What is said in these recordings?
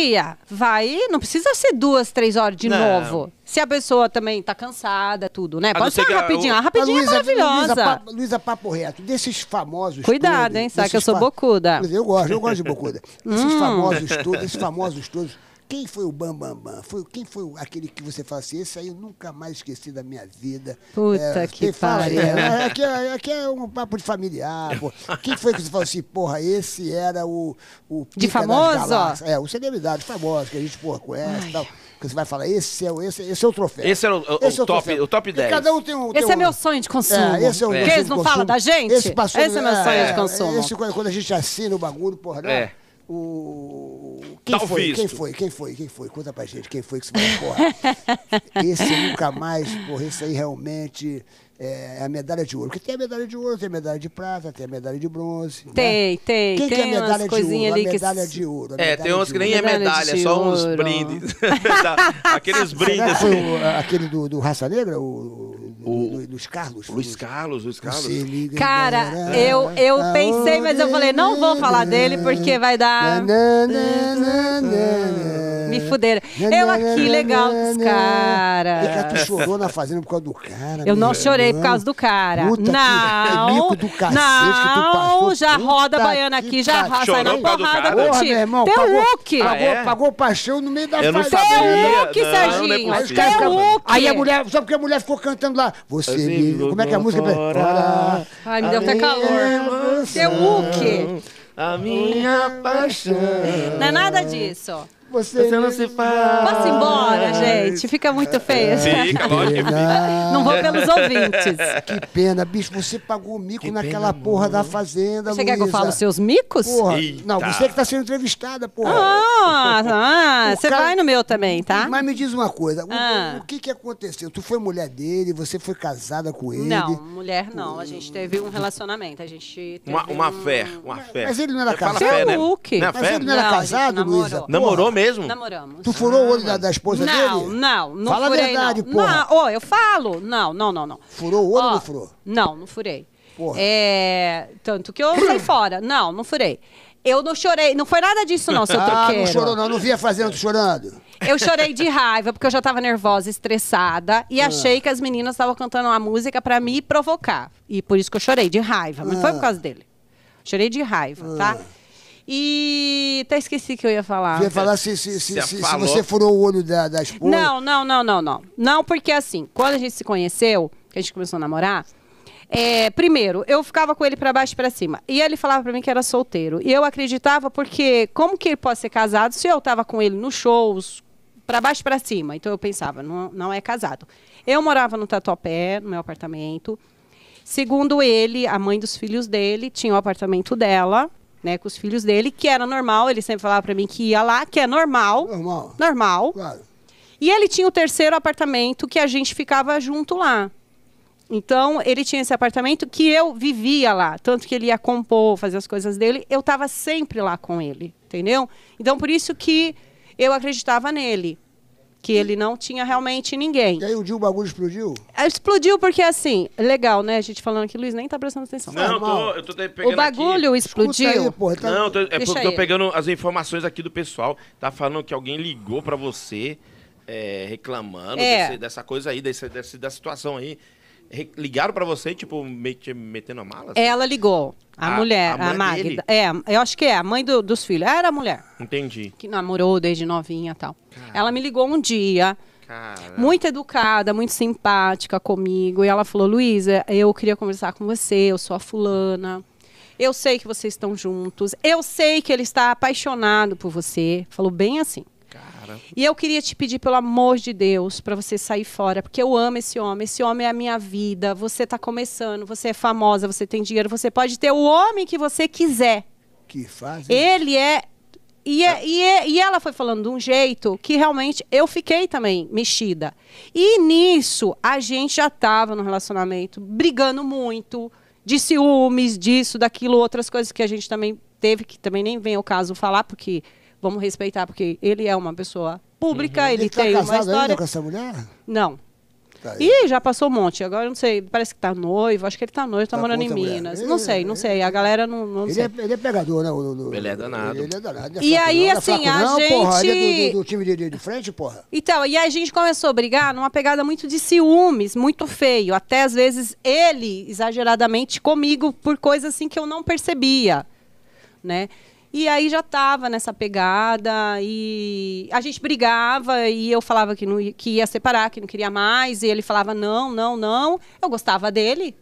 dia, vai, não precisa ser duas, três horas de não. novo. Se a pessoa também tá cansada, tudo, né? Pode ser rapidinho. A, rapidinha é maravilhosa. Luísa papo, papo, Reto, desses famosos. Cuidado, hein? Sabe que eu sou bocuda. É, eu gosto, eu gosto de bocuda. Esses hum. famosos todos, esses famosos todos quem foi o Bambambam? Bam, bam? Foi, quem foi aquele que você fala assim, esse aí eu nunca mais esqueci da minha vida. Puta é, que pariu. É, aqui, é, aqui é um papo de familiar. Pô. Quem foi que você falou assim, porra, esse era o... o de famoso? É, o celebridade famoso, que a gente porra, conhece e tal. Que você vai falar, esse é, o, esse, esse é o troféu. Esse é o, o, esse é o top, o top 10. cada um tem um, tem esse é um... é meu sonho de consumo. É, esse é o é. Porque eles não falam da gente? Esse, passou, esse é meu é, sonho de consumo. Esse, quando a gente assina o bagulho, porra, não, o... Quem, foi? quem foi? Quem foi? Quem foi? Conta pra gente, quem foi que se vai esse nunca mais, porra, esse aí realmente é, é a medalha de ouro. Porque tem a medalha de ouro, tem a medalha de prata, tem a medalha de bronze. Tem, né? tem. Quem tem que é medalha umas coisinhas ali. A medalha que... de ouro. É, tem uns que nem é medalha, só uns brindes. Aqueles brindes. Será que foi assim. o, aquele do, do Raça Negra? O, Luiz Carlos. Luiz Carlos, Luiz Carlos. Cara, eu, eu pensei, mas eu falei, não vou falar dele porque vai dar. Me fuderam. Eu aqui, legal dos caras. E é que tu chorou na fazenda por causa do cara. Eu não chorei por causa do cara. Puta não. Que mico do cacete não, que tu passou. já roda a baiana aqui, já sai na porrada contigo. Teu look. Ah, é? Pagou paixão no meio da fazenda. Teu look, Serginho. Teu look. Aí a mulher, só porque a mulher ficou cantando lá. Você me... Como é que é a música? Fora, Ai, me deu até calor. Teu look. A minha paixão. Não é nada disso. Você, você não se faz. Posso embora, gente? Fica muito feio. Fica, lógico. Não vou pelos ouvintes. Que pena, bicho. Você pagou mico que naquela pena, porra da fazenda, Você quer que eu fale os seus micos? Porra, não, você que tá sendo entrevistada, porra. Ah, ah você cara... vai no meu também, tá? Mas me diz uma coisa. Ah. O, que que aconteceu? Tu foi mulher dele? Você foi casada com ele? Não, mulher não. A gente teve um relacionamento. A gente uma, uma um... fé, uma fé. Mas ele não era casado? Fé, né? É é Mas ele não era casado, Luísa? Namorou mesmo? mesmo? Namoramos. Tu furou o olho da, ah, da esposa não, dele? Não, não, Fala furei, a verdade, porra. Não, oh, eu falo. Não, não, não, não. Furou o olho oh, ou não furou? Não, não furei. Porra. É, tanto que eu saí fora. Não, não furei. Eu não chorei, não foi nada disso não, seu ah, troqueiro. não chorou não, não via fazendo chorando. Eu chorei de raiva, porque eu já tava nervosa, estressada, e ah. achei que as meninas estavam cantando uma música para me provocar. E por isso que eu chorei, de raiva, mas ah. foi por causa dele. Chorei de raiva, tá? Ah. E até esqueci que eu ia falar. Você ia falar se, se, se, se, se você furou o olho da, da esposa. Não, não, não, não, não. Não, porque assim, quando a gente se conheceu, que a gente começou a namorar, é, primeiro, eu ficava com ele para baixo e pra cima. E ele falava para mim que era solteiro. E eu acreditava porque como que ele pode ser casado se eu tava com ele nos shows, para baixo e pra cima? Então eu pensava, não, não é casado. Eu morava no Tatuapé, no meu apartamento. Segundo ele, a mãe dos filhos dele tinha o apartamento dela né, com os filhos dele, que era normal, ele sempre falava para mim que ia lá, que é normal. Normal. Normal. Claro. E ele tinha o terceiro apartamento que a gente ficava junto lá. Então, ele tinha esse apartamento que eu vivia lá, tanto que ele ia compor, fazer as coisas dele, eu estava sempre lá com ele, entendeu? Então, por isso que eu acreditava nele que ele não tinha realmente ninguém. E aí o dia o bagulho explodiu? É, explodiu porque assim, legal, né? A gente falando aqui, Luiz nem tá prestando atenção. Não, eu tô, eu tô pegando O bagulho aqui. explodiu. Aí, porra, tá... Não, tô, é porque eu tô pegando as informações aqui do pessoal. Tá falando que alguém ligou para você é, reclamando é. Desse, dessa coisa aí, desse, desse, da situação aí ligaram para você, tipo, metendo a mala? Assim? Ela ligou. A, a mulher, a, a Magda. É, eu acho que é, a mãe do, dos filhos. Era a mulher. Entendi. Que namorou desde novinha e tal. Caramba. Ela me ligou um dia. Caramba. Muito educada, muito simpática comigo. E ela falou: Luísa, eu queria conversar com você, eu sou a fulana. Eu sei que vocês estão juntos. Eu sei que ele está apaixonado por você. Falou bem assim. E eu queria te pedir, pelo amor de Deus, para você sair fora, porque eu amo esse homem. Esse homem é a minha vida. Você está começando, você é famosa, você tem dinheiro, você pode ter o homem que você quiser. Que faz? Ele é e, é, ah. e, é, e, ela foi falando de um jeito que realmente eu fiquei também mexida. E nisso a gente já estava no relacionamento, brigando muito, de ciúmes, disso, daquilo, outras coisas que a gente também teve, que também nem vem ao caso falar, porque Vamos respeitar, porque ele é uma pessoa pública, uhum. ele, ele tá tem uma história. Ainda com essa mulher? Não. Tá e já passou um monte. Agora não sei, parece que tá noivo, acho que ele tá noivo, tá, tá morando em Minas. Ele, não sei, não ele, sei. A galera não, não ele sei. É, ele é pegador, né? O, é do, ele é danado. Ele, é danado. E aí, não, é assim, a não, é gente. Porra, é do, do, do, time de, de, frente, porra. Então, e aí a gente começou a brigar numa pegada muito de ciúmes, muito feio. Até às vezes ele, exageradamente, comigo, por coisas assim que eu não percebia. Né? E aí já tava nessa pegada e a gente brigava e eu falava que, não, que ia separar, que não queria mais. E ele falava não, não, não. Eu gostava dele,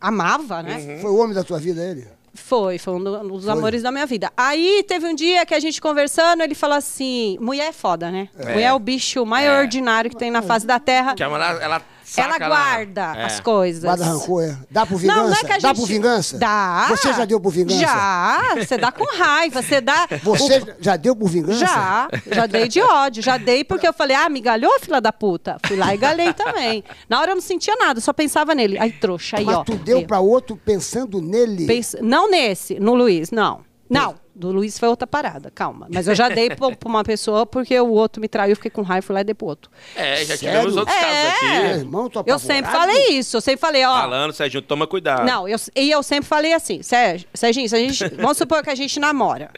amava, né? Uhum. Foi o homem da tua vida, ele? Foi, foi um dos foi. amores da minha vida. Aí teve um dia que a gente conversando, ele falou assim: mulher é foda, né? É. Mulher é o bicho mais é. ordinário que tem na face da terra. Que a ela Saca ela guarda é. as é. coisas. Guarda rancor, é. Dá por vingança? Não, não é que a gente... Dá por vingança? Dá. Você já deu por vingança? Já. Você dá com raiva, você dá... Você o... já deu por vingança? Já. Já dei de ódio. Já dei porque eu falei, ah, me galhou, filha da puta. Fui lá e galhei também. Na hora eu não sentia nada, só pensava nele. Aí, trouxa, aí, Mas ó. Mas tu deu eu... pra outro pensando nele? Pens... Não nesse, no Luiz, não. Não, do Luiz foi outra parada, calma. Mas eu já dei pra, pra uma pessoa porque o outro me traiu, fiquei com raiva, fui lá e dei pro outro. É, já Sério? tivemos outros casos é, aqui. Meu irmão, tô eu sempre falei isso, eu sempre falei, ó. Falando, Serginho, toma cuidado. Não, eu, e eu sempre falei assim, Sérgio, Serginho, se a gente, vamos supor que a gente namora.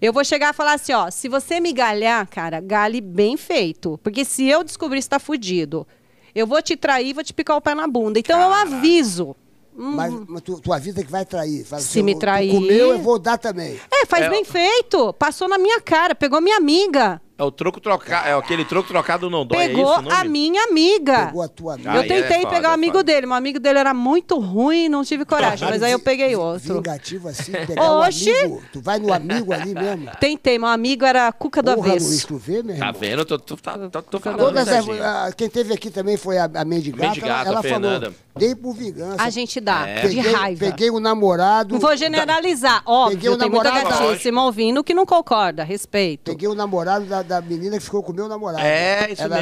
Eu vou chegar e falar assim, ó, se você me galhar, cara, gale bem feito. Porque se eu descobrir que está fudido, eu vou te trair, vou te picar o pé na bunda. Então Caraca. eu aviso. Mas, hum. mas tu, tu avisa é que vai trair. Fala, se, se assim, me eu, trair. o comeu, eu vou dar também. É, faz é. bem feito. Passou na minha cara, pegou minha amiga. É o troco trocado, é aquele troco trocado não dói, é Pegou é isso, a minha amiga. Pegou a tua amiga. eu tentei é pegar o é amigo dele, mas o amigo dele era muito ruim, não tive coragem, mas aí eu peguei outro. Vingativo assim, pegar Oxi. o amigo. Tu vai no amigo ali mesmo. Tentei, meu amigo era a cuca do Porra, avesso. Luiz, tu vê, meu tá irmão? Tá vendo? Tô, tô, tá- tô- tô falando, Todas as- a- quem teve aqui também foi a, a Mendigata. Mendigata, ela, ela Fernanda. falou, dei por vingança. A gente dá, é. de peguei, raiva. Peguei o namorado. vou generalizar, óbvio, Peguei o tem namorado da- gatíssima ouvindo que não concorda, respeito. Peguei o namorado da, da menina que ficou com o meu namorado. É, isso Ela